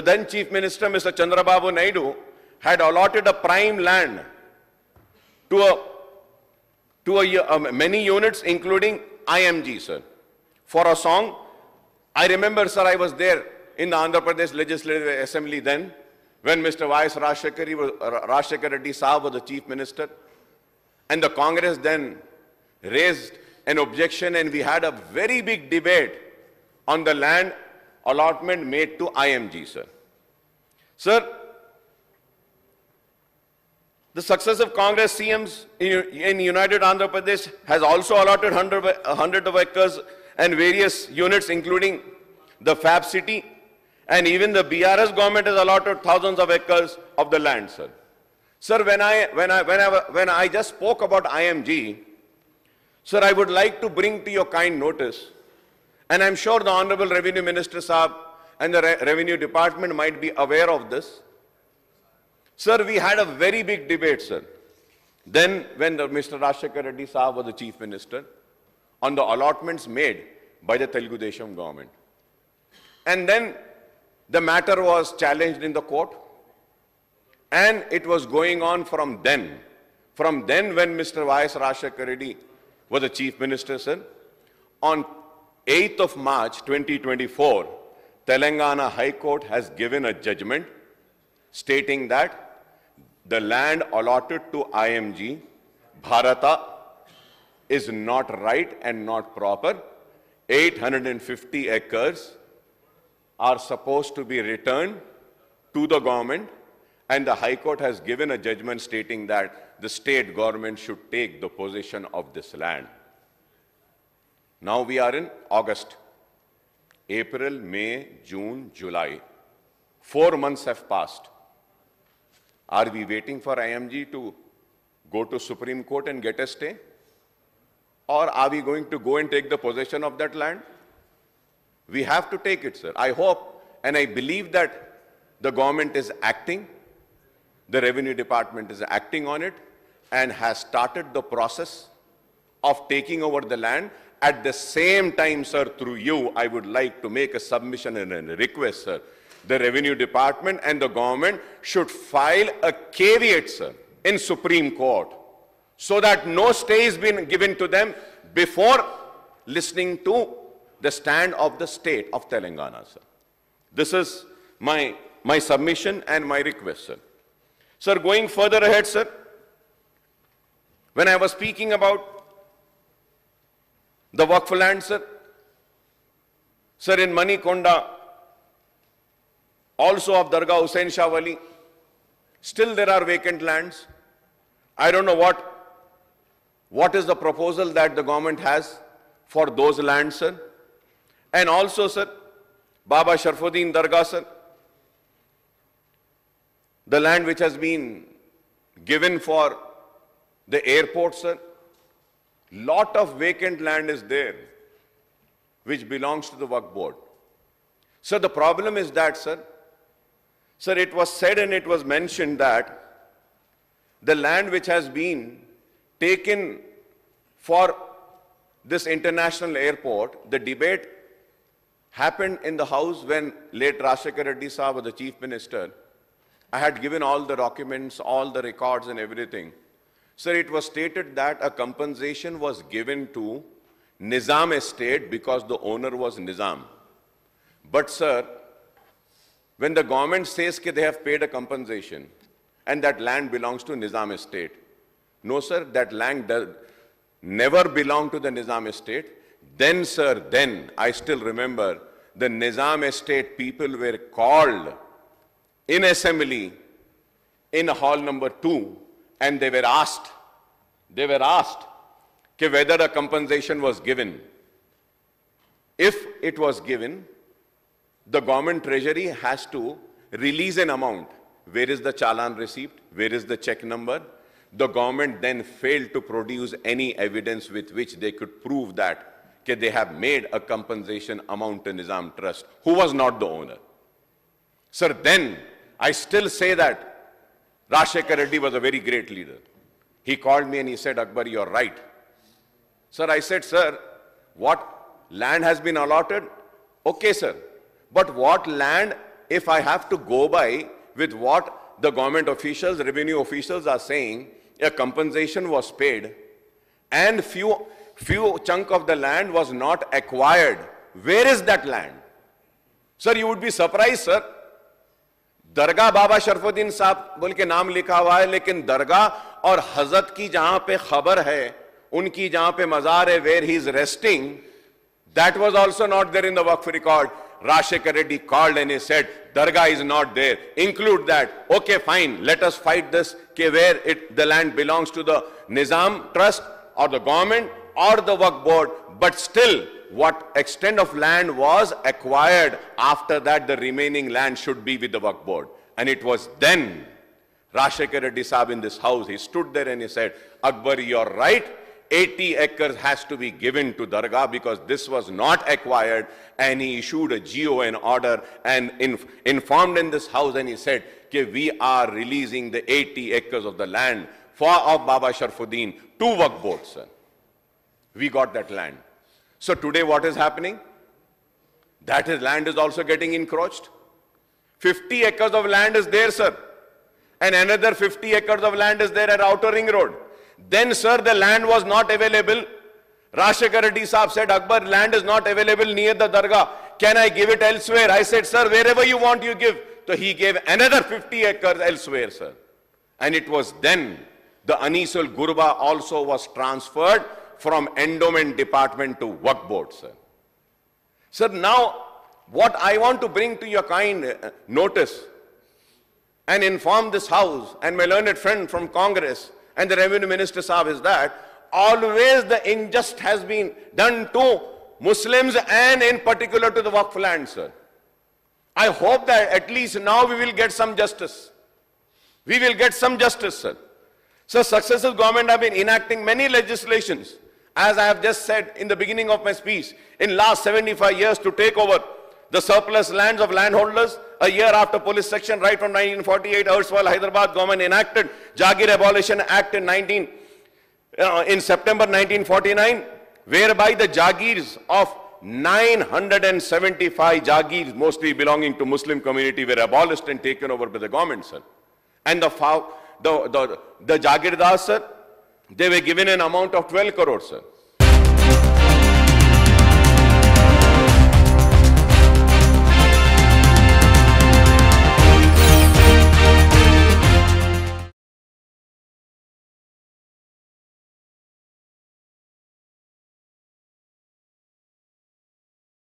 The then Chief Minister, Mr. Chandrababu Naidu, had allotted a prime land to a to a, um, many units, including IMG, sir, for a song. I remember, sir, I was there in the Andhra Pradesh Legislative Assembly then, when Mr. Vice Rashekari was, uh, Reddy Saab was the Chief Minister, and the Congress then raised an objection, and we had a very big debate on the land allotment made to IMG, sir. Sir, the successive Congress CMs in United Andhra Pradesh has also allotted hundreds of acres and various units including the Fab City and even the BRS government has allotted thousands of acres of the land, sir. Sir, when I, when I, when I, when I just spoke about IMG, sir, I would like to bring to your kind notice and I'm sure the Honorable Revenue Minister Saab and the Re Revenue Department might be aware of this. Sir, we had a very big debate, sir. Then when the, Mr. Rashekar Reddy Saab was the Chief Minister on the allotments made by the Telugu Desam government. And then the matter was challenged in the court and it was going on from then. From then when Mr. Vice Rashekar Reddy was the Chief Minister, sir, on 8th of March 2024, Telangana High Court has given a judgment stating that the land allotted to IMG, Bharata, is not right and not proper. 850 acres are supposed to be returned to the government and the High Court has given a judgment stating that the state government should take the possession of this land. Now we are in August. April, May, June, July. Four months have passed. Are we waiting for IMG to go to Supreme Court and get a stay? Or are we going to go and take the possession of that land? We have to take it, sir. I hope and I believe that the government is acting, the revenue department is acting on it and has started the process of taking over the land at the same time, sir, through you, I would like to make a submission and a request, sir. The revenue department and the government should file a caveat, sir, in Supreme Court so that no stay is been given to them before listening to the stand of the state of Telangana, sir. This is my, my submission and my request, sir. Sir, going further ahead, sir, when I was speaking about the Wakf answer, sir. in Manikonda, also of Dargah Hussain Shah Wali, still there are vacant lands. I don't know what, what is the proposal that the government has for those lands, sir. And also, sir, Baba Sharfuddin Dargah, sir, the land which has been given for the airport, sir, Lot of vacant land is there, which belongs to the work board. So the problem is that, sir, sir, it was said and it was mentioned that the land which has been taken for this international airport, the debate happened in the house when late Rashekar Reddy was the chief minister. I had given all the documents, all the records and everything. Sir, it was stated that a compensation was given to Nizam estate because the owner was Nizam. But sir, when the government says that they have paid a compensation and that land belongs to Nizam estate, no sir, that land does, never belonged to the Nizam estate. Then sir, then I still remember the Nizam estate people were called in assembly in hall number 2 and they were asked, they were asked whether a compensation was given. If it was given, the government treasury has to release an amount. Where is the challan received? Where is the check number? The government then failed to produce any evidence with which they could prove that they have made a compensation amount to Nizam Trust, who was not the owner. Sir, then I still say that Rashekar Reddy was a very great leader. He called me and he said, Akbar, you're right. Sir, I said, sir, what land has been allotted? Okay, sir. But what land, if I have to go by with what the government officials, revenue officials are saying, a compensation was paid and few, few chunk of the land was not acquired. Where is that land? Sir, you would be surprised, sir. दरगाह बाबा शरफुद्दीन साहब बोल के नाम लिखा हुआ है लेकिन दरगाह और हजरत की जहां पे खबर है उनकी जहां पे मजार है where he is resting that was also not there in the waqf record Rajasekhara Reddy called an asset dargah is not there include that okay fine let us fight this के where it the land belongs to the Nizam trust or the government or the waqf board but still what extent of land was acquired after that the remaining land should be with the work board. And it was then Rashekar Reddy Saab in this house, he stood there and he said, Akbar, you're right. 80 acres has to be given to Dargah because this was not acquired and he issued a GO and order and inf informed in this house and he said, okay, we are releasing the 80 acres of the land for of Baba Sharfuddin to work boards. We got that land. So today what is happening? That is land is also getting encroached. 50 acres of land is there, sir. And another 50 acres of land is there at Outer Ring Road. Then, sir, the land was not available. Rashekar Reddy Saab said, Akbar, land is not available near the Dargah. Can I give it elsewhere? I said, sir, wherever you want, you give. So he gave another 50 acres elsewhere, sir. And it was then the Anisul Gurba also was transferred from endowment department to work board, sir. Sir, now what I want to bring to your kind uh, notice and inform this house and my learned friend from Congress and the revenue minister sir, is that always the injustice has been done to Muslims and in particular to the work land, sir. I hope that at least now we will get some justice. We will get some justice, sir. So successive government have been enacting many legislations as I have just said in the beginning of my speech, in last 75 years to take over the surplus lands of landholders, a year after police section right from 1948, erstwhile Hyderabad government enacted Jagir Abolition Act in 19, uh, in September 1949, whereby the Jagirs of 975 Jagirs, mostly belonging to Muslim community, were abolished and taken over by the government, sir. And the, the, the, the Jagirdar, sir, they were given an amount of 12 crores, sir.